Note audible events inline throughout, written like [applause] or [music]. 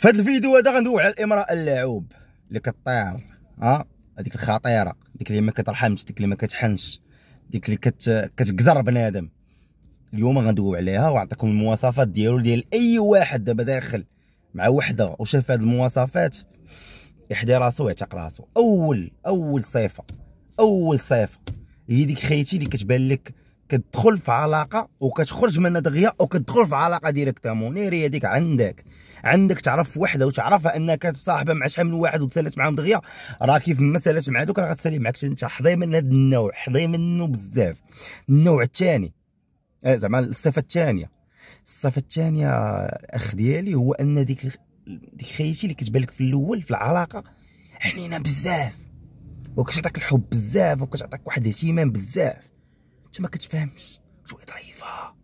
في هذا الفيديو هذا غندوي على الامراه اللعوب اللي كطير ها هذيك الخطيره ديك اللي ما كترحمش ديك اللي ما كتحنش ديك اللي كت... كتقزر بنادم اليوم غندويو عليها ونعطيكم المواصفات ديالو ديال اي واحد دابا داخل مع وحده وشاف هاد المواصفات يحدي راسو ويعتق راسو اول اول صفه اول صفه هي ديك خيتي اللي كتبان لك كتدخل في علاقه وكتخرج منها دغيا وكتدخل في علاقه ديريكتامون هي هذيك عندك عندك تعرف وحده وتعرفها انك صاحبه مع شحال من واحد وتسالت معاهم دغيا راه كيف ما سالات مع دوك راه غتسالي معاك انت حظي من هذا النوع حظي منه بزاف النوع الثاني آه، زعما الصفه الثانيه الصفه الثانيه الاخ ديالي هو ان ديك ديك خيتي اللي كتبان لك في الاول في العلاقه حنينه بزاف وكتعطيك الحب بزاف وكتعطيك واحد الاهتمام بزاف انت ما كتفهمش شويه ضعيفه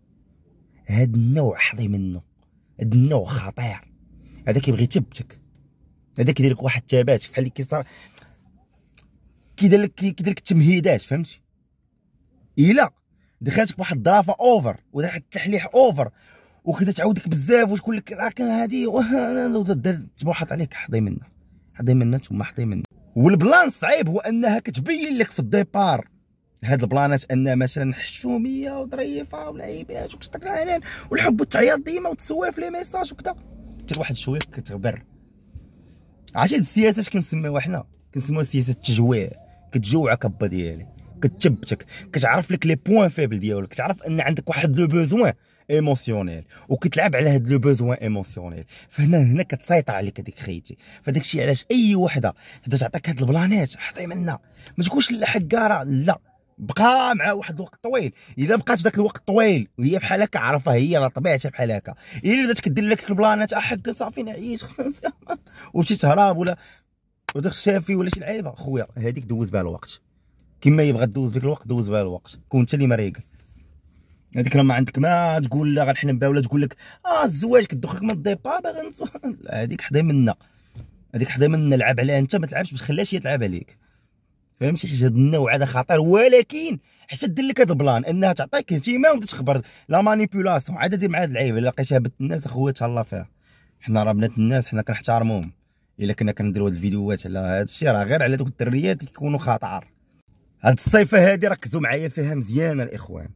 هاد النوع حظي منه هاد النوع خطير هذا كيبغي يثبتك هذا كيدير لك واحد الثبات بحال اللي كيصرا كيدير لك كيدير لك التمهيدات فهمتي الا دخلتك بواحد الظرافه اوفر ودار واحد التحليح اوفر وكذا تعاودك بزاف وتقول لك راك كان هادي تبوحط عليك حضي منا حضي منا ثم حضي منا والبلان صعيب هو انها كتبين لك في الديبار هاد البلانات انها مثلا حشوميه وظريفه ولعيبات العنان والحب والتعياط ديما وتصوير في لي ميساج وكذا حتى واحد شويه كتغبر عرفتي هاد السياسه اش كنسميوها حنا كنسميوها سياسه التجويع كتجوعك ابا ديالي كتثبتك كتعرف لك لي بوين فيبل ديالك كتعرف ان عندك واحد لو بوزوان ايموسيونيل وكتلعب على هاد لو بوزوان ايموسيونيل فهنا هنا كتسيطر عليك هذيك خيتي فداك الشيء علاش اي وحده حتى تعطيك هاد البلانات حطي منها ما تقولش لا حكاره لا بقى مع واحد الوقت طويل الا بقات داك الوقت طويل وهي بحال هكا عرفها هي راه طبيعتها بحال هكا الا بدات كدير لك البلانات احك صافي نعيش [laughs] وشي تهرب ولا وداك الشافي ولا شي لعيبه خويا هذيك دوز بها الوقت كما يبغى دوز بك الوقت دوز بها الوقت كون انت اللي مريقل هذيك راه ما عندك ما تقول لا غنحلم بها ولا تقول لك اه الزواج كدخلك من الديبا آه، باغي [laughs] هذيك حدا منا هذيك حدا منا لعب عليها انت ما تلعبش ما تخليهاش هي تلعب عليك فهمتي حيت هذا النوع هذا خطير ولكن حتى دير لك هذا البلان انها تعطيك اهتمام وتخبر لا مانيبيولاسيون عاد دير مع هذه العيب الا لقيتها بنت الناس اخواتها الله فيها حنا راه بنات الناس حنا كنحتارموهم الا كنا كنديروا هاد الفيديوهات على هاد الشيء راه غير على دوك الدريات اللي كيكونوا خطار هاد الصيفه هادي ركزوا معايا فيها مزيان الاخوان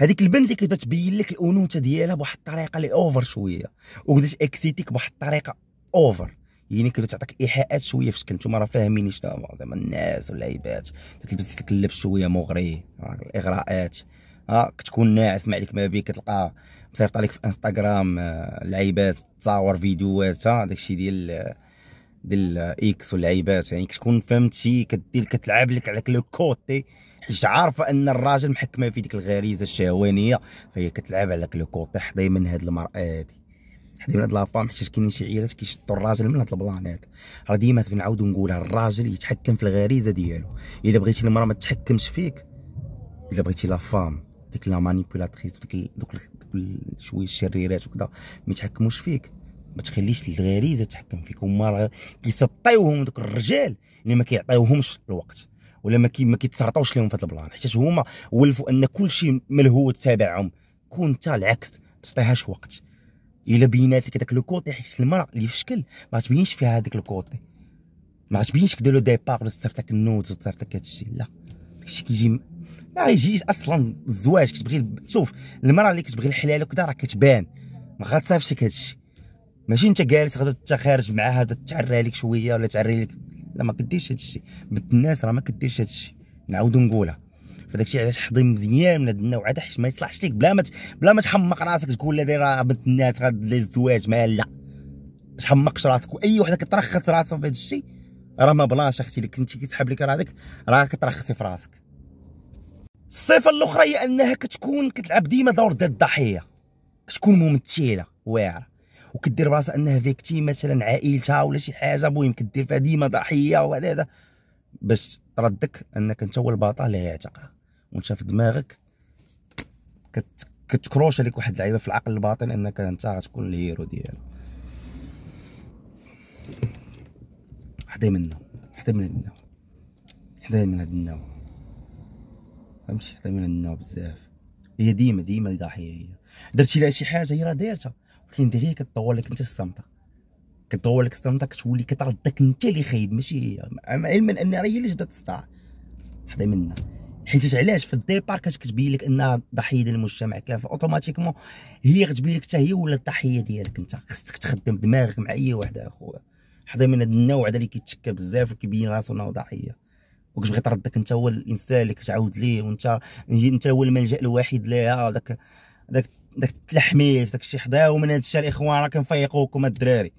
هذيك البنت اللي كتبدا تبين لك الانوثه ديالها بواحد الطريقه اللي اوفر شويه وبدات اكسيتيك بواحد الطريقه اوفر يعني كتعطيك ايحاءات شويه فاش كنتوما راه فاهمين شنو زعما الناس واللعيبات تلبس لك اللبس شويه مغري الاغراءات ها آه، كتكون ناعس ما عليك ما بيك كتلقى مصيفط عليك في انستغرام آه، لعيبات تصاور فيديوهات آه، داكشي ديال ديال اكس واللعيبات يعني كتكون فهمتي كدير كتلعب لك عليك لو كوتي حيت عارفه ان الراجل محكمه في ديك الغريزه الشهوانيه فهي كتلعب عليك لو كوتي حضي من هاد المراه هادي حيت من هاد لابام حيت كاينين شي عيالات كيشطوا الراجل من هاد البلان هذا راه ديما كنعاود نقولها الراجل يتحكم في الغريزه ديالو الا بغيتي المراه ما تتحكمش فيك الا بغيتي لا فام ديك لا مانيبيولاتريس ديك دوك شويه الشريرات وكذا ما يتحكموش فيك ما تخليش الغريزه تحكم فيك هما راه كيسطيوهم دوك الرجال اللي ما كيعطيوهمش الوقت ولا ما كي ما كيتسرطوش لهم في هذا البلان حيت هما ولفوا ان كل شيء ملهوت تابعهم كون انت العكس ما تعطيهاش وقت الا لك هذاك لو كوتي حيت المراه اللي في الشكل ما تبينش فيها هذاك لو كوتي ما تبينش كدير لو ديبار ولا لك النوت ولا لك هادشي لا داكشي كيجي ما يجيش اصلا الزواج كتبغي شوف المراه اللي كتبغي الحلال وكذا راه كتبان ما غاتصيفطش لك هادشي ماشي انت جالس غادي انت خارج معاها تعرى لك شويه ولا تعري لك لا ما كديرش هادشي بنت الناس راه ما كديرش هادشي نعاودو نقولها الشيء علاش حضي مزيان من هذا النوع هذا حيت ما يصلحش ليك بلا ما بلا ما تحمق راسك تقول لي راه بنت الناس غادي الزواج ما لا تحمقش راسك واي وحده كترخص راسها في هذا الشيء راه ما بلاش اختي لك انت كيسحب لك راه هذاك راه كترخصي في راسك الصفه الاخرى هي انها كتكون كتلعب ديما دور ديال الضحيه كتكون ممثله واعره وكدير براسها انها فيكتي مثلا عائلتها ولا شي حاجه المهم كدير فيها ديما ضحيه وهذا باش ردك انك انت هو البطل اللي غيعتقها وانت في دماغك كت كتكروش عليك واحد اللعيبه في العقل الباطن انك انت غتكون الهيرو ديالو حدا منا حدا من هاد النوع حدا من هاد النوع فهمتي حدا من هاد النوع بزاف هي ديما ديما الضحيه هي درتي لها شي حاجه هي راه دارتها ولكن انت هي كتطور لك انت الصمته كتطور لك الصمته كتولي كتردك انت اللي خايب ماشي هي مع علما ان راه هي اللي جدات الصداع حدا منها حيت علاش في الديبار كتبين لك انها ضحيه ديال المجتمع كامل اوتوماتيكمون هي غتبين لك حتى هي ولا الضحيه ديالك انت خصك تخدم دماغك مع اي واحد اخويا حدا من هذا النوع هذا اللي كيتشكى بزاف وكيبين راسو انه ضحيه وكتبغي تردك انت هو الانسان اللي كتعاود ليه وانت انت هو الملجا الوحيد ليها آه، داك داك داك التلحميس داك الشيء حدا ومن هذا الشيء الاخوان راه كنفيقوكم الدراري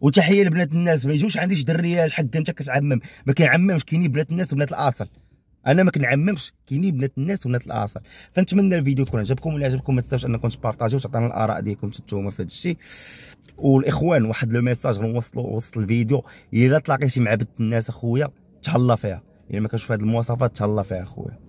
وتحيه لبنات الناس ما يجوش عنديش دريات حق انت كتعمم ما كيعممش كاينين بنات الناس وبنات الاصل انا ما كنعممش كاينين بنات الناس وبنات الاصل فنتمنى الفيديو يكون عجبكم ولا عجبكم ما تنساوش انكم تبارطاجيو وتعطيونا الاراء ديالكم نتوما في هذا الشيء والاخوان واحد لو ميساج غنوصلو وسط الفيديو الا تلاقيتي مع بنت الناس اخويا تهلا فيها الا ما كنشوف هذه المواصفات تهلا فيها اخويا